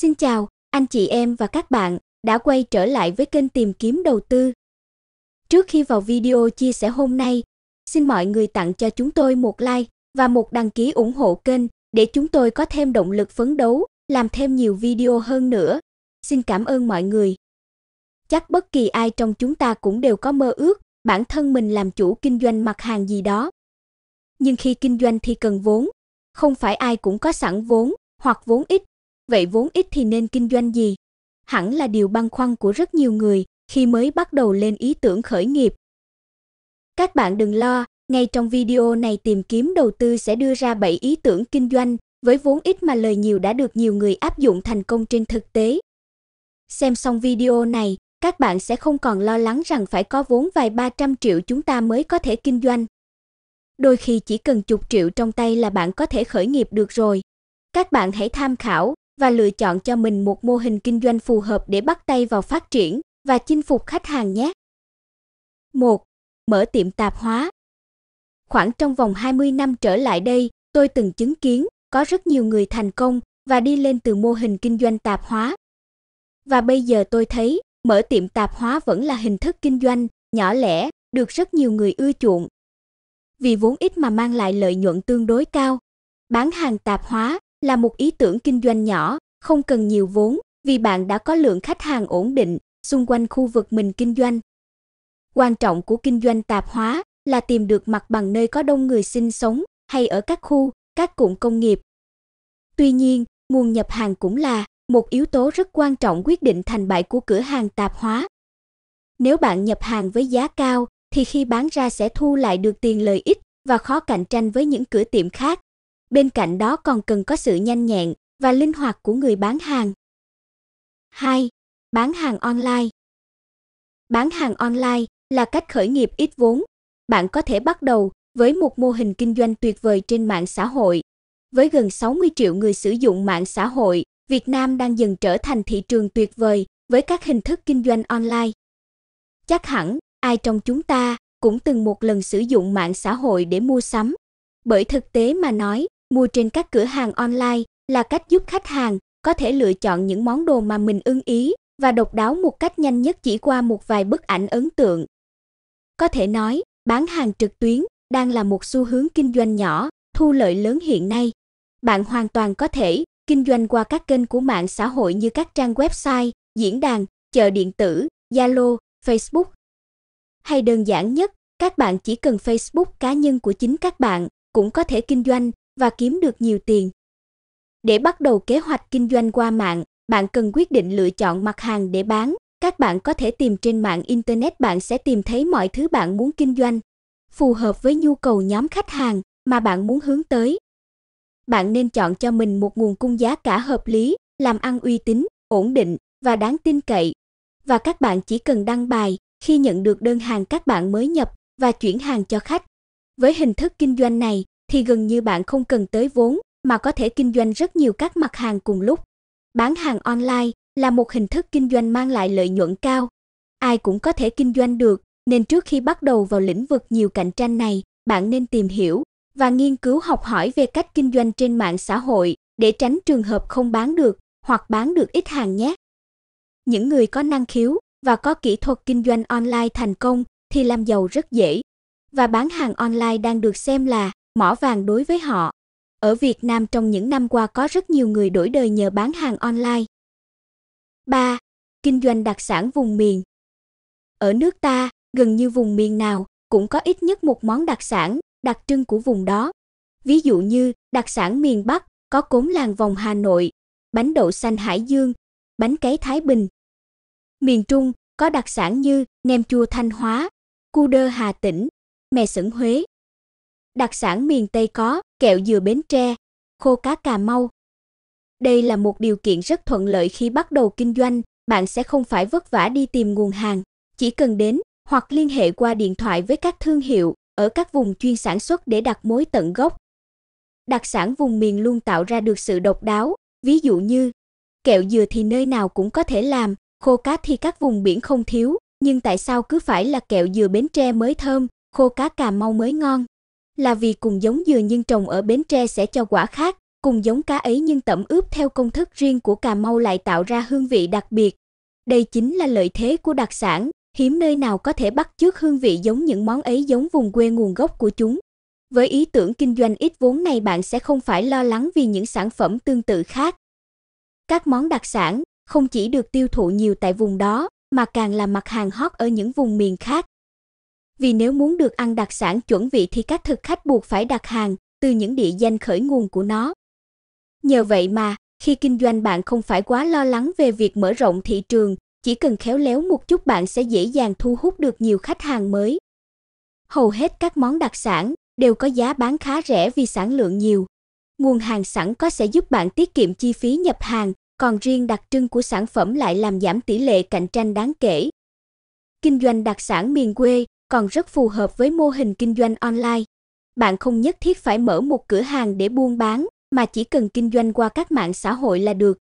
Xin chào, anh chị em và các bạn đã quay trở lại với kênh tìm kiếm đầu tư. Trước khi vào video chia sẻ hôm nay, xin mọi người tặng cho chúng tôi một like và một đăng ký ủng hộ kênh để chúng tôi có thêm động lực phấn đấu, làm thêm nhiều video hơn nữa. Xin cảm ơn mọi người. Chắc bất kỳ ai trong chúng ta cũng đều có mơ ước bản thân mình làm chủ kinh doanh mặt hàng gì đó. Nhưng khi kinh doanh thì cần vốn, không phải ai cũng có sẵn vốn, hoặc vốn ít Vậy vốn ít thì nên kinh doanh gì? Hẳn là điều băn khoăn của rất nhiều người khi mới bắt đầu lên ý tưởng khởi nghiệp. Các bạn đừng lo, ngay trong video này tìm kiếm đầu tư sẽ đưa ra 7 ý tưởng kinh doanh với vốn ít mà lời nhiều đã được nhiều người áp dụng thành công trên thực tế. Xem xong video này, các bạn sẽ không còn lo lắng rằng phải có vốn vài ba trăm triệu chúng ta mới có thể kinh doanh. Đôi khi chỉ cần chục triệu trong tay là bạn có thể khởi nghiệp được rồi. Các bạn hãy tham khảo, và lựa chọn cho mình một mô hình kinh doanh phù hợp để bắt tay vào phát triển và chinh phục khách hàng nhé. 1. Mở tiệm tạp hóa. Khoảng trong vòng 20 năm trở lại đây, tôi từng chứng kiến có rất nhiều người thành công và đi lên từ mô hình kinh doanh tạp hóa. Và bây giờ tôi thấy, mở tiệm tạp hóa vẫn là hình thức kinh doanh nhỏ lẻ, được rất nhiều người ưa chuộng. Vì vốn ít mà mang lại lợi nhuận tương đối cao. Bán hàng tạp hóa là một ý tưởng kinh doanh nhỏ, không cần nhiều vốn, vì bạn đã có lượng khách hàng ổn định xung quanh khu vực mình kinh doanh. Quan trọng của kinh doanh tạp hóa là tìm được mặt bằng nơi có đông người sinh sống hay ở các khu, các cụm công nghiệp. Tuy nhiên, nguồn nhập hàng cũng là một yếu tố rất quan trọng quyết định thành bại của cửa hàng tạp hóa. Nếu bạn nhập hàng với giá cao thì khi bán ra sẽ thu lại được tiền lợi ích và khó cạnh tranh với những cửa tiệm khác bên cạnh đó còn cần có sự nhanh nhẹn và linh hoạt của người bán hàng. 2. Bán hàng online. Bán hàng online là cách khởi nghiệp ít vốn. Bạn có thể bắt đầu với một mô hình kinh doanh tuyệt vời trên mạng xã hội. Với gần 60 triệu người sử dụng mạng xã hội, Việt Nam đang dần trở thành thị trường tuyệt vời với các hình thức kinh doanh online. Chắc hẳn ai trong chúng ta cũng từng một lần sử dụng mạng xã hội để mua sắm. Bởi thực tế mà nói, Mua trên các cửa hàng online là cách giúp khách hàng có thể lựa chọn những món đồ mà mình ưng ý và độc đáo một cách nhanh nhất chỉ qua một vài bức ảnh ấn tượng. Có thể nói, bán hàng trực tuyến đang là một xu hướng kinh doanh nhỏ, thu lợi lớn hiện nay. Bạn hoàn toàn có thể kinh doanh qua các kênh của mạng xã hội như các trang website, diễn đàn, chợ điện tử, Zalo, Facebook. Hay đơn giản nhất, các bạn chỉ cần Facebook cá nhân của chính các bạn cũng có thể kinh doanh và kiếm được nhiều tiền. Để bắt đầu kế hoạch kinh doanh qua mạng, bạn cần quyết định lựa chọn mặt hàng để bán. Các bạn có thể tìm trên mạng internet bạn sẽ tìm thấy mọi thứ bạn muốn kinh doanh, phù hợp với nhu cầu nhóm khách hàng mà bạn muốn hướng tới. Bạn nên chọn cho mình một nguồn cung giá cả hợp lý, làm ăn uy tín, ổn định và đáng tin cậy. Và các bạn chỉ cần đăng bài khi nhận được đơn hàng các bạn mới nhập và chuyển hàng cho khách. Với hình thức kinh doanh này, thì gần như bạn không cần tới vốn mà có thể kinh doanh rất nhiều các mặt hàng cùng lúc. Bán hàng online là một hình thức kinh doanh mang lại lợi nhuận cao. Ai cũng có thể kinh doanh được, nên trước khi bắt đầu vào lĩnh vực nhiều cạnh tranh này, bạn nên tìm hiểu và nghiên cứu học hỏi về cách kinh doanh trên mạng xã hội để tránh trường hợp không bán được hoặc bán được ít hàng nhé. Những người có năng khiếu và có kỹ thuật kinh doanh online thành công thì làm giàu rất dễ. Và bán hàng online đang được xem là mỏ vàng đối với họ. Ở Việt Nam trong những năm qua có rất nhiều người đổi đời nhờ bán hàng online. 3. Kinh doanh đặc sản vùng miền. Ở nước ta, gần như vùng miền nào cũng có ít nhất một món đặc sản đặc trưng của vùng đó. Ví dụ như đặc sản miền Bắc có cốm làng vòng Hà Nội, bánh đậu xanh Hải Dương, bánh cấy Thái Bình. Miền Trung có đặc sản như nem chua Thanh Hóa, cu đơ Hà Tĩnh, mè sửng Huế đặc sản miền Tây có kẹo dừa Bến Tre, khô cá Cà Mau. Đây là một điều kiện rất thuận lợi khi bắt đầu kinh doanh, bạn sẽ không phải vất vả đi tìm nguồn hàng, chỉ cần đến hoặc liên hệ qua điện thoại với các thương hiệu ở các vùng chuyên sản xuất để đặt mối tận gốc. Đặc sản vùng miền luôn tạo ra được sự độc đáo, ví dụ như kẹo dừa thì nơi nào cũng có thể làm, khô cá thì các vùng biển không thiếu, nhưng tại sao cứ phải là kẹo dừa Bến Tre mới thơm, khô cá Cà Mau mới ngon? là vì cùng giống dừa nhưng trồng ở Bến Tre sẽ cho quả khác, cùng giống cá ấy nhưng tẩm ướp theo công thức riêng của Cà Mau lại tạo ra hương vị đặc biệt. Đây chính là lợi thế của đặc sản, hiếm nơi nào có thể bắt chước hương vị giống những món ấy giống vùng quê nguồn gốc của chúng. Với ý tưởng kinh doanh ít vốn này bạn sẽ không phải lo lắng vì những sản phẩm tương tự khác. Các món đặc sản không chỉ được tiêu thụ nhiều tại vùng đó mà càng là mặt hàng hot ở những vùng miền khác vì nếu muốn được ăn đặc sản chuẩn vị thì các thực khách buộc phải đặt hàng từ những địa danh khởi nguồn của nó. Nhờ vậy mà, khi kinh doanh bạn không phải quá lo lắng về việc mở rộng thị trường, chỉ cần khéo léo một chút bạn sẽ dễ dàng thu hút được nhiều khách hàng mới. Hầu hết các món đặc sản đều có giá bán khá rẻ vì sản lượng nhiều. Nguồn hàng sẵn có sẽ giúp bạn tiết kiệm chi phí nhập hàng, còn riêng đặc trưng của sản phẩm lại làm giảm tỷ lệ cạnh tranh đáng kể. Kinh doanh đặc sản miền quê còn rất phù hợp với mô hình kinh doanh online. Bạn không nhất thiết phải mở một cửa hàng để buôn bán, mà chỉ cần kinh doanh qua các mạng xã hội là được.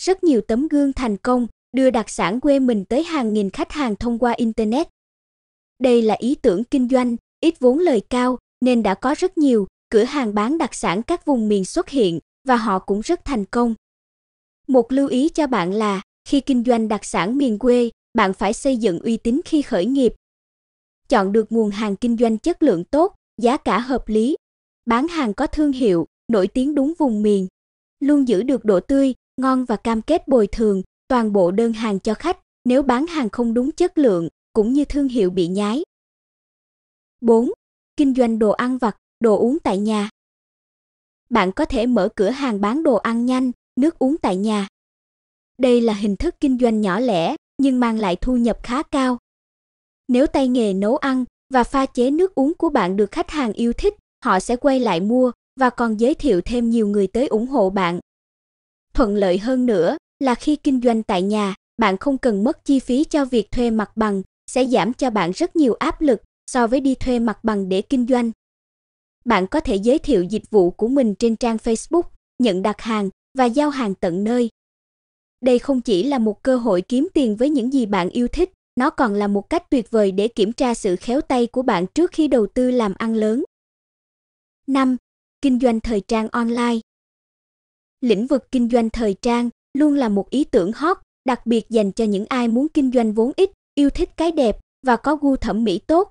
Rất nhiều tấm gương thành công đưa đặc sản quê mình tới hàng nghìn khách hàng thông qua internet. Đây là ý tưởng kinh doanh, ít vốn lời cao nên đã có rất nhiều cửa hàng bán đặc sản các vùng miền xuất hiện và họ cũng rất thành công. Một lưu ý cho bạn là khi kinh doanh đặc sản miền quê, bạn phải xây dựng uy tín khi khởi nghiệp chọn được nguồn hàng kinh doanh chất lượng tốt, giá cả hợp lý, bán hàng có thương hiệu, nổi tiếng đúng vùng miền, luôn giữ được độ tươi, ngon và cam kết bồi thường toàn bộ đơn hàng cho khách nếu bán hàng không đúng chất lượng cũng như thương hiệu bị nhái. 4. Kinh doanh đồ ăn vặt, đồ uống tại nhà. Bạn có thể mở cửa hàng bán đồ ăn nhanh, nước uống tại nhà. Đây là hình thức kinh doanh nhỏ lẻ nhưng mang lại thu nhập khá cao nếu tay nghề nấu ăn và pha chế nước uống của bạn được khách hàng yêu thích, họ sẽ quay lại mua và còn giới thiệu thêm nhiều người tới ủng hộ bạn. Thuận lợi hơn nữa là khi kinh doanh tại nhà, bạn không cần mất chi phí cho việc thuê mặt bằng, sẽ giảm cho bạn rất nhiều áp lực so với đi thuê mặt bằng để kinh doanh. Bạn có thể giới thiệu dịch vụ của mình trên trang Facebook, nhận đặt hàng và giao hàng tận nơi. Đây không chỉ là một cơ hội kiếm tiền với những gì bạn yêu thích, nó còn là một cách tuyệt vời để kiểm tra sự khéo tay của bạn trước khi đầu tư làm ăn lớn. 5. Kinh doanh thời trang online. Lĩnh vực kinh doanh thời trang luôn là một ý tưởng hot, đặc biệt dành cho những ai muốn kinh doanh vốn ít, yêu thích cái đẹp và có gu thẩm mỹ tốt.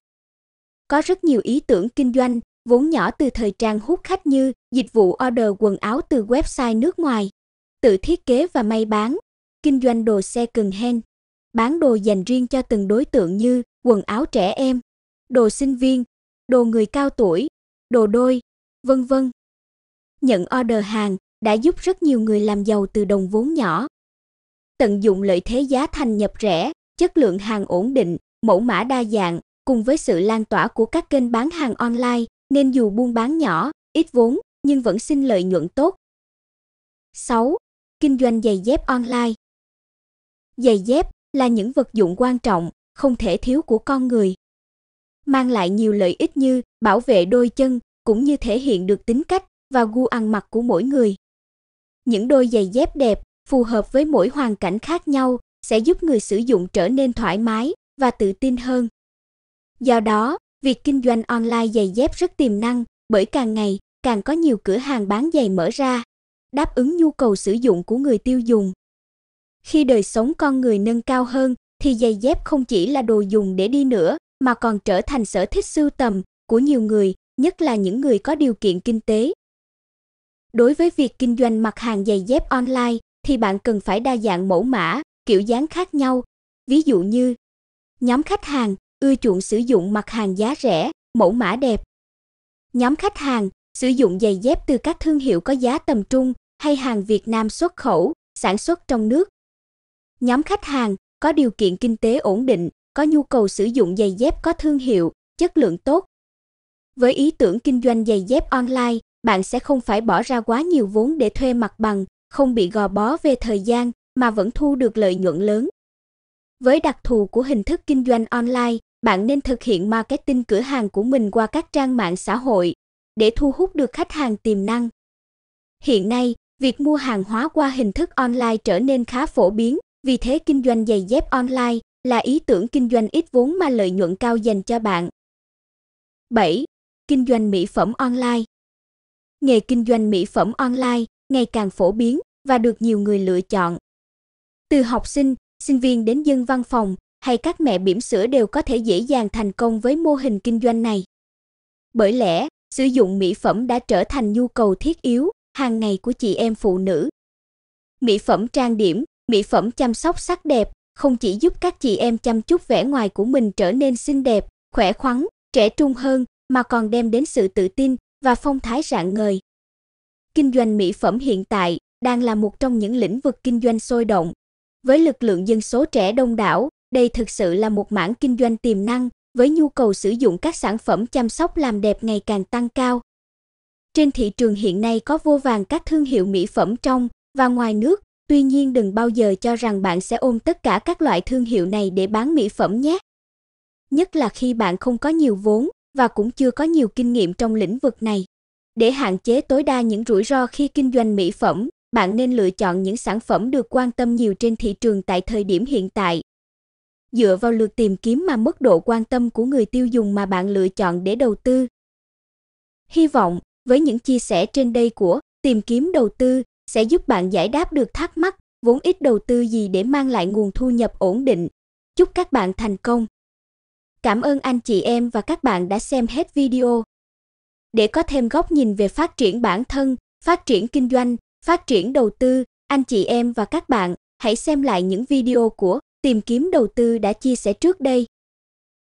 Có rất nhiều ý tưởng kinh doanh vốn nhỏ từ thời trang hút khách như dịch vụ order quần áo từ website nước ngoài, tự thiết kế và may bán, kinh doanh đồ xe cần hen bán đồ dành riêng cho từng đối tượng như quần áo trẻ em, đồ sinh viên, đồ người cao tuổi, đồ đôi, vân vân. Nhận order hàng đã giúp rất nhiều người làm giàu từ đồng vốn nhỏ. Tận dụng lợi thế giá thành nhập rẻ, chất lượng hàng ổn định, mẫu mã đa dạng cùng với sự lan tỏa của các kênh bán hàng online nên dù buôn bán nhỏ, ít vốn nhưng vẫn sinh lợi nhuận tốt. 6. Kinh doanh giày dép online. Giày dép là những vật dụng quan trọng, không thể thiếu của con người. Mang lại nhiều lợi ích như bảo vệ đôi chân, cũng như thể hiện được tính cách và gu ăn mặc của mỗi người. Những đôi giày dép đẹp, phù hợp với mỗi hoàn cảnh khác nhau, sẽ giúp người sử dụng trở nên thoải mái và tự tin hơn. Do đó, việc kinh doanh online giày dép rất tiềm năng bởi càng ngày càng có nhiều cửa hàng bán giày mở ra, đáp ứng nhu cầu sử dụng của người tiêu dùng. Khi đời sống con người nâng cao hơn thì giày dép không chỉ là đồ dùng để đi nữa mà còn trở thành sở thích sưu tầm của nhiều người, nhất là những người có điều kiện kinh tế. Đối với việc kinh doanh mặt hàng giày dép online thì bạn cần phải đa dạng mẫu mã, kiểu dáng khác nhau. Ví dụ như nhóm khách hàng ưa chuộng sử dụng mặt hàng giá rẻ, mẫu mã đẹp. Nhóm khách hàng sử dụng giày dép từ các thương hiệu có giá tầm trung hay hàng Việt Nam xuất khẩu, sản xuất trong nước Nhóm khách hàng có điều kiện kinh tế ổn định, có nhu cầu sử dụng giày dép có thương hiệu, chất lượng tốt. Với ý tưởng kinh doanh giày dép online, bạn sẽ không phải bỏ ra quá nhiều vốn để thuê mặt bằng, không bị gò bó về thời gian mà vẫn thu được lợi nhuận lớn. Với đặc thù của hình thức kinh doanh online, bạn nên thực hiện marketing cửa hàng của mình qua các trang mạng xã hội để thu hút được khách hàng tiềm năng. Hiện nay, việc mua hàng hóa qua hình thức online trở nên khá phổ biến vì thế kinh doanh giày dép online là ý tưởng kinh doanh ít vốn mà lợi nhuận cao dành cho bạn. 7. Kinh doanh mỹ phẩm online. Nghề kinh doanh mỹ phẩm online ngày càng phổ biến và được nhiều người lựa chọn. Từ học sinh, sinh viên đến dân văn phòng hay các mẹ bỉm sữa đều có thể dễ dàng thành công với mô hình kinh doanh này. Bởi lẽ, sử dụng mỹ phẩm đã trở thành nhu cầu thiết yếu hàng ngày của chị em phụ nữ. Mỹ phẩm trang điểm, Mỹ phẩm chăm sóc sắc đẹp không chỉ giúp các chị em chăm chút vẻ ngoài của mình trở nên xinh đẹp, khỏe khoắn, trẻ trung hơn mà còn đem đến sự tự tin và phong thái rạng ngời. Kinh doanh mỹ phẩm hiện tại đang là một trong những lĩnh vực kinh doanh sôi động. Với lực lượng dân số trẻ đông đảo, đây thực sự là một mảng kinh doanh tiềm năng với nhu cầu sử dụng các sản phẩm chăm sóc làm đẹp ngày càng tăng cao. Trên thị trường hiện nay có vô vàng các thương hiệu mỹ phẩm trong và ngoài nước Tuy nhiên đừng bao giờ cho rằng bạn sẽ ôm tất cả các loại thương hiệu này để bán mỹ phẩm nhé. Nhất là khi bạn không có nhiều vốn và cũng chưa có nhiều kinh nghiệm trong lĩnh vực này. Để hạn chế tối đa những rủi ro khi kinh doanh mỹ phẩm, bạn nên lựa chọn những sản phẩm được quan tâm nhiều trên thị trường tại thời điểm hiện tại. Dựa vào lượt tìm kiếm mà mức độ quan tâm của người tiêu dùng mà bạn lựa chọn để đầu tư. Hy vọng với những chia sẻ trên đây của tìm kiếm đầu tư sẽ giúp bạn giải đáp được thắc mắc vốn ít đầu tư gì để mang lại nguồn thu nhập ổn định. Chúc các bạn thành công. Cảm ơn anh chị em và các bạn đã xem hết video. Để có thêm góc nhìn về phát triển bản thân, phát triển kinh doanh, phát triển đầu tư, anh chị em và các bạn hãy xem lại những video của tìm kiếm đầu tư đã chia sẻ trước đây.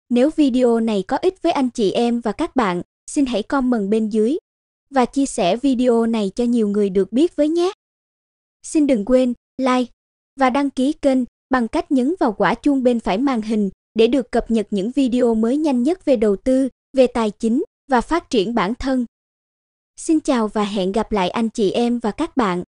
Nếu video này có ích với anh chị em và các bạn, xin hãy comment bên dưới và chia sẻ video này cho nhiều người được biết với nhé. Xin đừng quên like và đăng ký kênh bằng cách nhấn vào quả chuông bên phải màn hình để được cập nhật những video mới nhanh nhất về đầu tư, về tài chính và phát triển bản thân. Xin chào và hẹn gặp lại anh chị em và các bạn